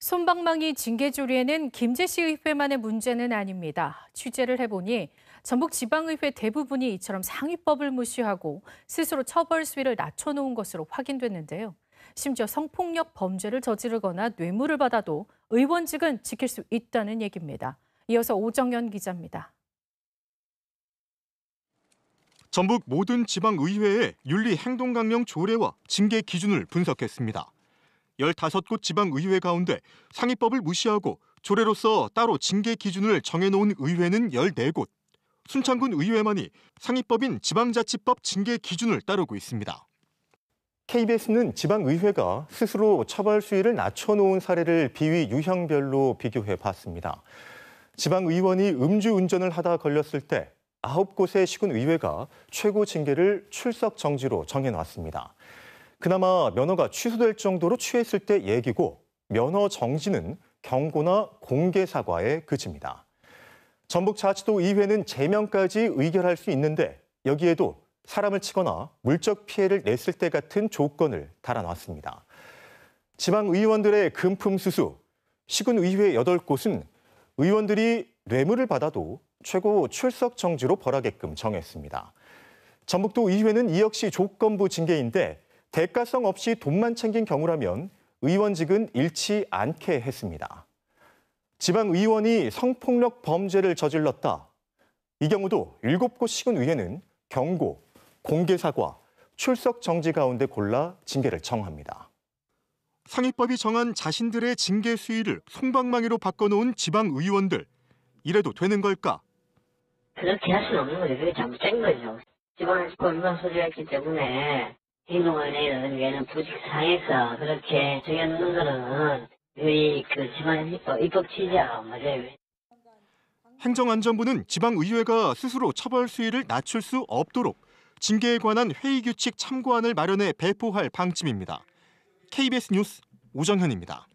손방망이징계조례는 김제시의회만의 문제는 아닙니다. 취재를 해보니 전북 지방의회 대부분이 이처럼 상위법을 무시하고 스스로 처벌 수위를 낮춰놓은 것으로 확인됐는데요. 심지어 성폭력 범죄를 저지르거나 뇌물을 받아도 의원직은 지킬 수 있다는 얘기입니다. 이어서 오정현 기자입니다. 전북 모든 지방의회의 윤리행동강령 조례와 징계 기준을 분석했습니다. 15곳 지방의회 가운데 상위법을 무시하고 조례로서 따로 징계 기준을 정해놓은 의회는 14곳, 순창군 의회만이 상위법인 지방자치법 징계 기준을 따르고 있습니다. KBS는 지방의회가 스스로 처벌 수위를 낮춰놓은 사례를 비위 유형별로 비교해 봤습니다. 지방의원이 음주운전을 하다 걸렸을 때 9곳의 시군의회가 최고 징계를 출석 정지로 정해놨습니다. 그나마 면허가 취소될 정도로 취했을 때 얘기고 면허 정지는 경고나 공개 사과에 그칩니다. 전북자치도 의회는 제명까지 의결할 수 있는데 여기에도 사람을 치거나 물적 피해를 냈을 때 같은 조건을 달아놨습니다. 지방의원들의 금품 수수, 시군의회 8곳은 의원들이 뇌물을 받아도 최고 출석 정지로 벌하게끔 정했습니다. 전북도 의회는 이 역시 조건부 징계인데 대가성 없이 돈만 챙긴 경우라면 의원직은 잃지 않게 했습니다. 지방의원이 성폭력 범죄를 저질렀다. 이 경우도 7곳 시군의회는 경고, 공개사과, 출석 정지 가운데 골라 징계를 정합니다. 상위법이 정한 자신들의 징계 수위를 송방망이로 바꿔놓은 지방의원들. 이래도 되는 걸까? 그렇게 할 수는 없는 거예 그게 잘못된 거죠. 지방에서 얼마나 소리했기 때문에 행동을 내는 부직상해서 그렇게 정해놓는 거는 우리 그지방입 입법 취지하고 맞아요. 행정안전부는 지방의회가 스스로 처벌 수위를 낮출 수 없도록 징계에 관한 회의 규칙 참고안을 마련해 배포할 방침입니다. KBS 뉴스 오정현입니다.